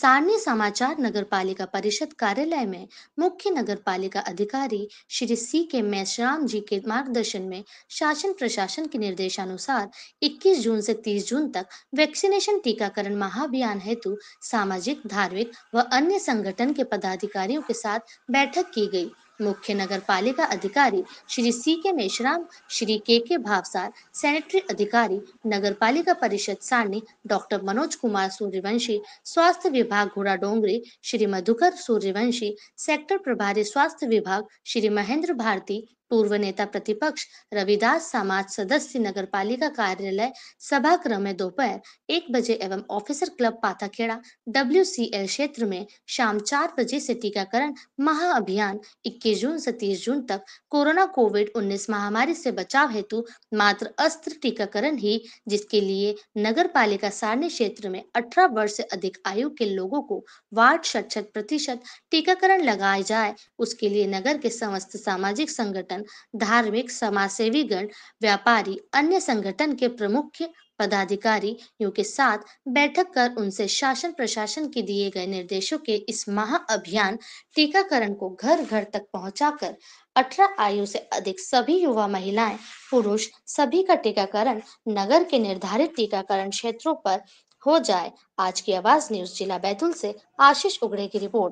सारणी समाचार नगर पालिका परिषद कार्यालय में मुख्य नगर पालिका अधिकारी श्री सी के मैशराम जी के मार्गदर्शन में शासन प्रशासन के निर्देशानुसार 21 जून से 30 जून तक वैक्सीनेशन टीकाकरण महाभियान हेतु सामाजिक धार्मिक व अन्य संगठन के पदाधिकारियों के साथ बैठक की गई मुख्य नगर पालिका अधिकारी श्री सी के मेशराम श्री के के भावसार सैनिटरी अधिकारी नगर पालिका परिषद सारणी डॉक्टर मनोज कुमार सूर्यवंशी स्वास्थ्य विभाग घोड़ा डोंगरी श्री मधुकर सूर्यवंशी सेक्टर प्रभारी स्वास्थ्य विभाग श्री महेंद्र भारती पूर्व नेता प्रतिपक्ष रविदास समाज सदस्य नगर पालिका कार्यालय सभा क्रम में दोपहर एक बजे एवं ऑफिसर क्लब पाथाखेड़ा डब्ल्यू क्षेत्र में शाम चार बजे से टीकाकरण महाअभियान 21 जून से 30 जून तक कोरोना कोविड 19 महामारी से बचाव हेतु मात्र अस्त्र टीकाकरण ही जिसके लिए नगर पालिका सारणी क्षेत्र में अठारह वर्ष से अधिक आयु के लोगों को वार्ड शत प्रतिशत टीकाकरण लगाया जाए उसके लिए नगर के समस्त सामाजिक संगठन संगठन धार्मिक समाज सेवी गण व्यापारी अन्य संगठन के प्रमुख पदाधिकारी के साथ बैठक कर उनसे शासन प्रशासन के दिए गए निर्देशों के इस महा अभियान टीकाकरण को घर घर तक पहुंचाकर 18 आयु से अधिक सभी युवा महिलाएं पुरुष सभी का टीकाकरण नगर के निर्धारित टीकाकरण क्षेत्रों पर हो जाए आज की आवाज न्यूज जिला बैतूल से आशीष उगड़े की रिपोर्ट